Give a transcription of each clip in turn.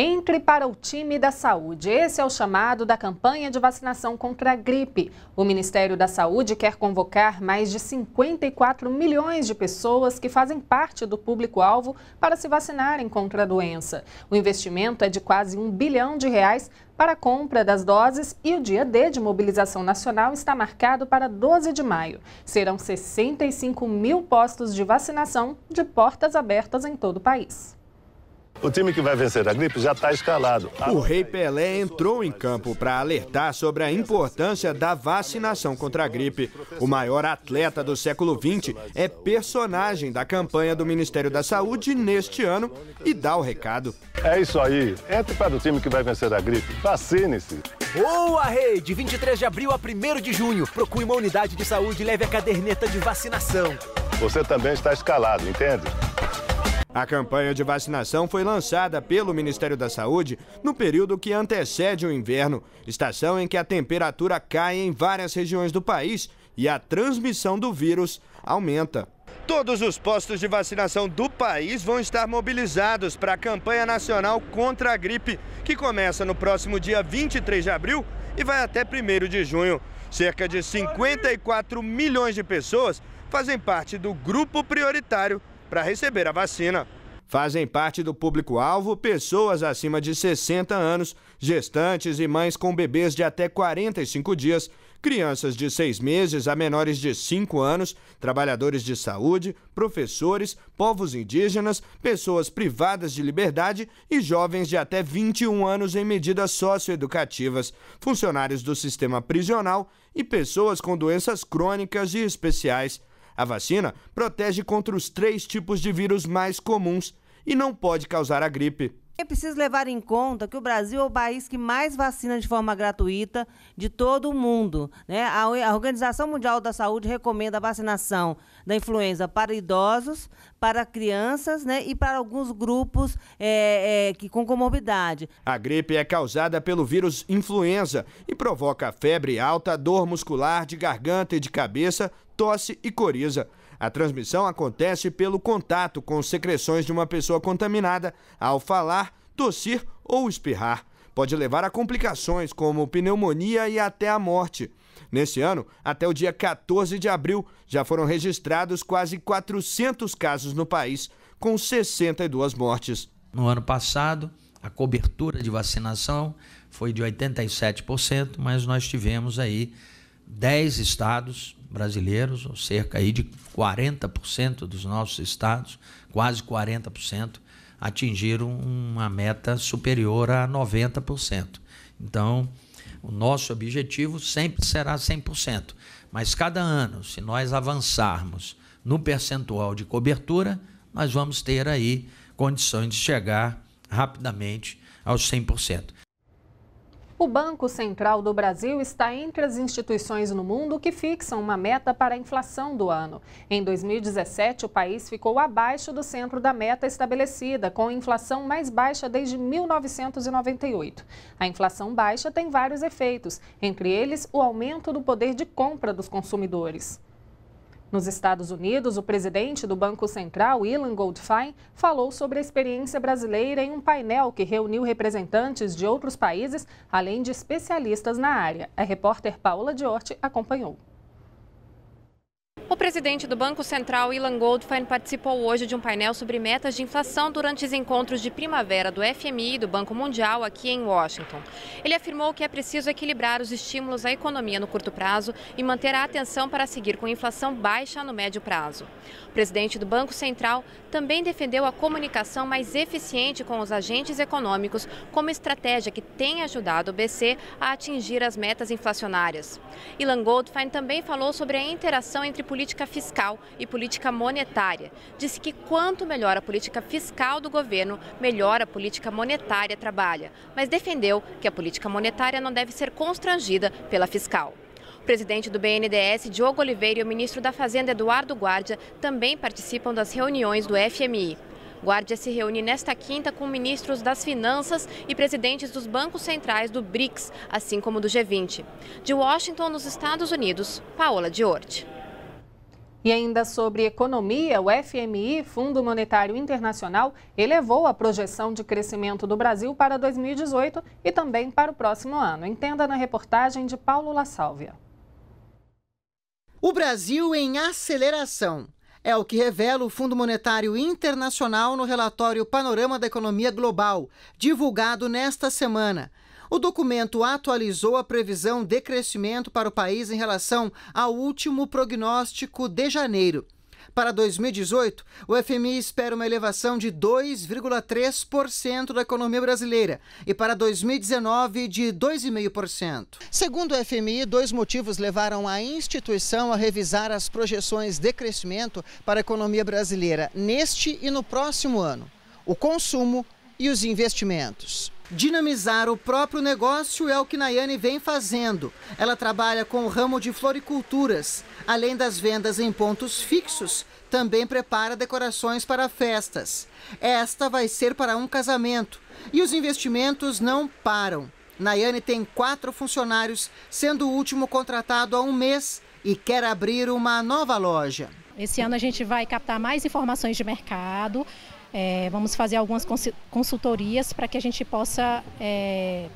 Entre para o time da saúde. Esse é o chamado da campanha de vacinação contra a gripe. O Ministério da Saúde quer convocar mais de 54 milhões de pessoas que fazem parte do público-alvo para se vacinarem contra a doença. O investimento é de quase um bilhão de reais para a compra das doses e o dia D de mobilização nacional está marcado para 12 de maio. Serão 65 mil postos de vacinação de portas abertas em todo o país. O time que vai vencer a gripe já está escalado. O Rei Pelé entrou em campo para alertar sobre a importância da vacinação contra a gripe. O maior atleta do século XX é personagem da campanha do Ministério da Saúde neste ano e dá o recado. É isso aí. Entre para o time que vai vencer a gripe. Vacine-se. Boa, Rei! De 23 de abril a 1 de junho, procure uma unidade de saúde e leve a caderneta de vacinação. Você também está escalado, entende? A campanha de vacinação foi lançada pelo Ministério da Saúde no período que antecede o inverno, estação em que a temperatura cai em várias regiões do país e a transmissão do vírus aumenta. Todos os postos de vacinação do país vão estar mobilizados para a campanha nacional contra a gripe, que começa no próximo dia 23 de abril e vai até 1 de junho. Cerca de 54 milhões de pessoas fazem parte do grupo prioritário para receber a vacina. Fazem parte do público-alvo pessoas acima de 60 anos, gestantes e mães com bebês de até 45 dias, crianças de seis meses a menores de 5 anos, trabalhadores de saúde, professores, povos indígenas, pessoas privadas de liberdade e jovens de até 21 anos em medidas socioeducativas, funcionários do sistema prisional e pessoas com doenças crônicas e especiais. A vacina protege contra os três tipos de vírus mais comuns e não pode causar a gripe. É preciso levar em conta que o Brasil é o país que mais vacina de forma gratuita de todo o mundo. Né? A Organização Mundial da Saúde recomenda a vacinação da influenza para idosos, para crianças né? e para alguns grupos é, é, que, com comorbidade. A gripe é causada pelo vírus influenza e provoca febre alta, dor muscular de garganta e de cabeça, tosse e coriza. A transmissão acontece pelo contato com secreções de uma pessoa contaminada ao falar, tossir ou espirrar. Pode levar a complicações como pneumonia e até a morte. Nesse ano, até o dia 14 de abril, já foram registrados quase 400 casos no país, com 62 mortes. No ano passado, a cobertura de vacinação foi de 87%, mas nós tivemos aí 10 estados brasileiros, ou cerca aí de 40% dos nossos estados, quase 40%, atingiram uma meta superior a 90%. Então, o nosso objetivo sempre será 100%, mas cada ano, se nós avançarmos no percentual de cobertura, nós vamos ter aí condições de chegar rapidamente aos 100%. O Banco Central do Brasil está entre as instituições no mundo que fixam uma meta para a inflação do ano. Em 2017, o país ficou abaixo do centro da meta estabelecida, com a inflação mais baixa desde 1998. A inflação baixa tem vários efeitos, entre eles o aumento do poder de compra dos consumidores. Nos Estados Unidos, o presidente do Banco Central, Ilan Goldfein, falou sobre a experiência brasileira em um painel que reuniu representantes de outros países, além de especialistas na área. A repórter Paula Diorte acompanhou. O presidente do Banco Central, Ilan Goldfein, participou hoje de um painel sobre metas de inflação durante os encontros de primavera do FMI e do Banco Mundial aqui em Washington. Ele afirmou que é preciso equilibrar os estímulos à economia no curto prazo e manter a atenção para seguir com inflação baixa no médio prazo. O presidente do Banco Central também defendeu a comunicação mais eficiente com os agentes econômicos como estratégia que tem ajudado o BC a atingir as metas inflacionárias. Ilan Goldfein também falou sobre a interação entre políticas política fiscal e política monetária. Disse que quanto melhor a política fiscal do governo, melhor a política monetária trabalha, mas defendeu que a política monetária não deve ser constrangida pela fiscal. O presidente do BNDES, Diogo Oliveira, e o ministro da Fazenda, Eduardo Guardia, também participam das reuniões do FMI. Guardia se reúne nesta quinta com ministros das Finanças e presidentes dos bancos centrais do BRICS, assim como do G20. De Washington, nos Estados Unidos, Paola Diorte. E ainda sobre economia, o FMI, Fundo Monetário Internacional, elevou a projeção de crescimento do Brasil para 2018 e também para o próximo ano. Entenda na reportagem de Paulo La Sálvia. O Brasil em aceleração. É o que revela o Fundo Monetário Internacional no relatório Panorama da Economia Global, divulgado nesta semana. O documento atualizou a previsão de crescimento para o país em relação ao último prognóstico de janeiro. Para 2018, o FMI espera uma elevação de 2,3% da economia brasileira e para 2019 de 2,5%. Segundo o FMI, dois motivos levaram a instituição a revisar as projeções de crescimento para a economia brasileira neste e no próximo ano: o consumo e os investimentos. Dinamizar o próprio negócio é o que Nayane vem fazendo. Ela trabalha com o ramo de floriculturas. Além das vendas em pontos fixos, também prepara decorações para festas. Esta vai ser para um casamento. E os investimentos não param. Nayane tem quatro funcionários, sendo o último contratado há um mês e quer abrir uma nova loja. Esse ano a gente vai captar mais informações de mercado, é, vamos fazer algumas consultorias para que a gente possa estar é,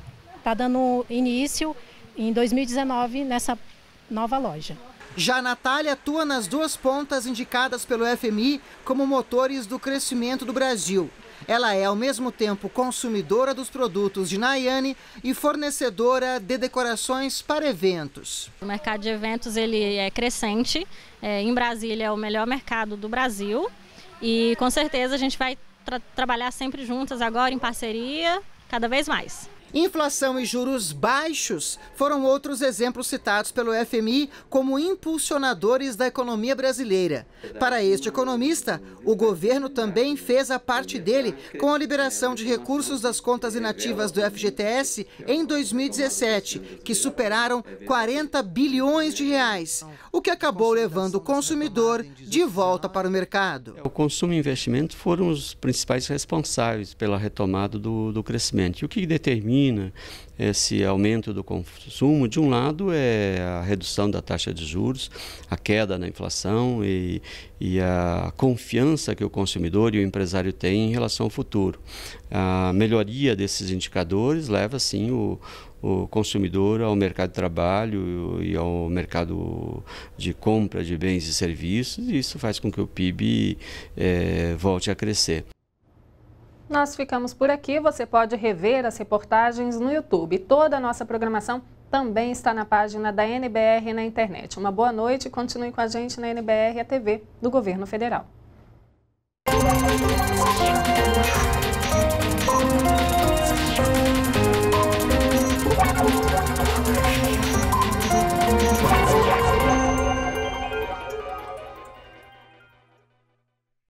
tá dando início em 2019 nessa nova loja. Já a Natália atua nas duas pontas indicadas pelo FMI como motores do crescimento do Brasil. Ela é, ao mesmo tempo, consumidora dos produtos de Nayane e fornecedora de decorações para eventos. O mercado de eventos ele é crescente. É, em Brasília é o melhor mercado do Brasil. E com certeza a gente vai tra trabalhar sempre juntas agora em parceria, cada vez mais. Inflação e juros baixos foram outros exemplos citados pelo FMI como impulsionadores da economia brasileira. Para este economista, o governo também fez a parte dele com a liberação de recursos das contas inativas do FGTS em 2017, que superaram 40 bilhões de reais, o que acabou levando o consumidor de volta para o mercado. O consumo e investimento foram os principais responsáveis pela retomada do, do crescimento. E o que determina China, esse aumento do consumo, de um lado é a redução da taxa de juros, a queda na inflação e, e a confiança que o consumidor e o empresário têm em relação ao futuro. A melhoria desses indicadores leva, sim, o, o consumidor ao mercado de trabalho e ao mercado de compra de bens e serviços, e isso faz com que o PIB é, eh, volte a crescer. Nós ficamos por aqui. Você pode rever as reportagens no YouTube. Toda a nossa programação também está na página da NBR na internet. Uma boa noite e continue com a gente na NBR, a TV do Governo Federal.